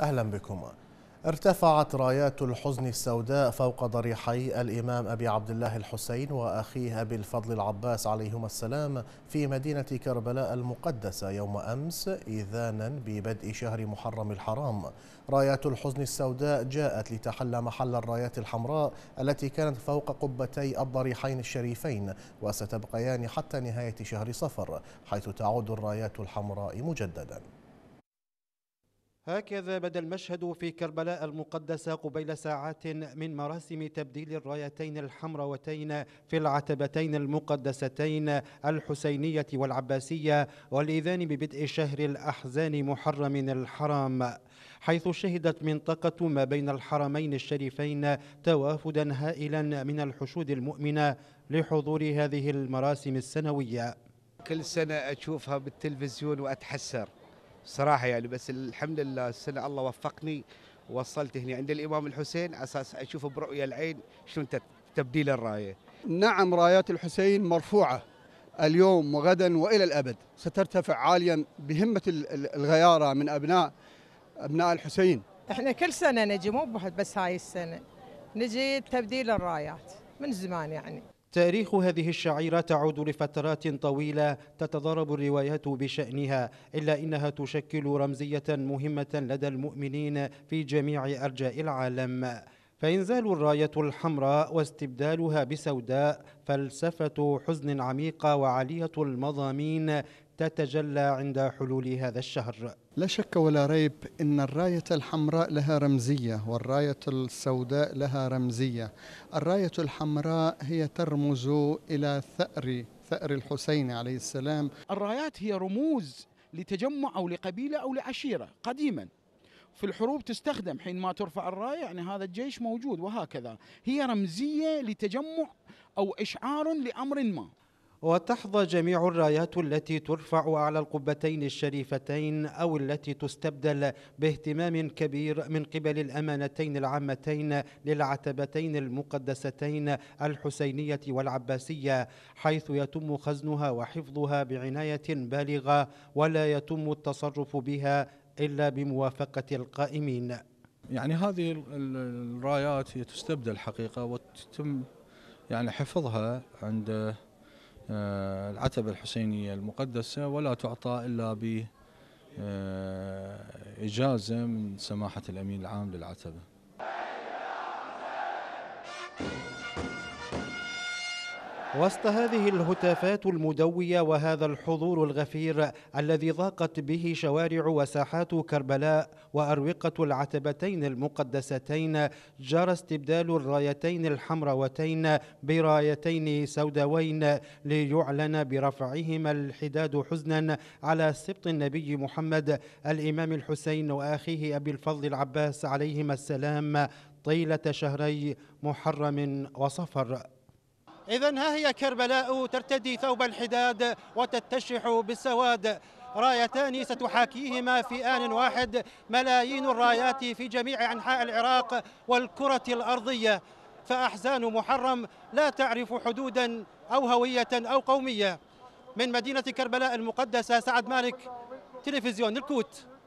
أهلا بكم ارتفعت رايات الحزن السوداء فوق ضريحي الإمام أبي عبد الله الحسين وأخيه أبي الفضل العباس عليهما السلام في مدينة كربلاء المقدسة يوم أمس إذانا ببدء شهر محرم الحرام رايات الحزن السوداء جاءت لتحل محل الرايات الحمراء التي كانت فوق قبتي الضريحين الشريفين وستبقيان حتى نهاية شهر صفر حيث تعود الرايات الحمراء مجدداً هكذا بدا المشهد في كربلاء المقدسة قبيل ساعات من مراسم تبديل الرايتين الحمراوتين في العتبتين المقدستين الحسينية والعباسية والإذان ببدء شهر الأحزان محرم الحرام حيث شهدت منطقة ما بين الحرمين الشريفين توافدا هائلا من الحشود المؤمنة لحضور هذه المراسم السنوية كل سنة أشوفها بالتلفزيون وأتحسر صراحه يعني بس الحمد لله السنه الله وفقني وصلت هنا عند الامام الحسين اساس اشوف برؤيه العين شلون تبديل الرايه. نعم رايات الحسين مرفوعه اليوم وغدا والى الابد سترتفع عاليا بهمه الغياره من ابناء ابناء الحسين. احنا كل سنه نجي مو بس هاي السنه نجي تبديل الرايات من زمان يعني. تاريخ هذه الشعيرة تعود لفترات طويلة تتضارب الروايات بشأنها إلا إنها تشكل رمزية مهمة لدى المؤمنين في جميع أرجاء العالم فإنزال الراية الحمراء واستبدالها بسوداء فلسفة حزن عميقة وعالية المضامين تتجلى عند حلول هذا الشهر لا شك ولا ريب ان الرايه الحمراء لها رمزيه والرايه السوداء لها رمزيه الرايه الحمراء هي ترمز الى ثار ثار الحسين عليه السلام الرايات هي رموز لتجمع او لقبيله او لعشيره قديما في الحروب تستخدم حينما ترفع الراية يعني هذا الجيش موجود وهكذا هي رمزية لتجمع أو إشعار لأمر ما وتحظى جميع الرايات التي ترفع على القبتين الشريفتين أو التي تستبدل باهتمام كبير من قبل الأمانتين العامتين للعتبتين المقدستين الحسينية والعباسية حيث يتم خزنها وحفظها بعناية بالغة ولا يتم التصرف بها إلا بموافقة القائمين يعني هذه الرايات هي تستبدل حقيقة وتتم يعني حفظها عند آه، العتبة الحسينية المقدسة ولا تعطى إلا ب آه، إجازة من سماحة الأمين العام للعتبة وسط هذه الهتافات المدوية وهذا الحضور الغفير الذي ضاقت به شوارع وساحات كربلاء وأروقة العتبتين المقدستين جرى استبدال الرايتين الحمروتين برايتين سوداوين ليعلن برفعهما الحداد حزنا على سبط النبي محمد الإمام الحسين وأخيه أبي الفضل العباس عليهما السلام طيلة شهري محرم وصفر إذا ها هي كربلاء ترتدي ثوب الحداد وتتشح بالسواد رايتان ستحاكيهما في آن واحد ملايين الرايات في جميع أنحاء العراق والكرة الأرضية فأحزان محرم لا تعرف حدودا أو هوية أو قومية من مدينة كربلاء المقدسة سعد مالك تلفزيون الكوت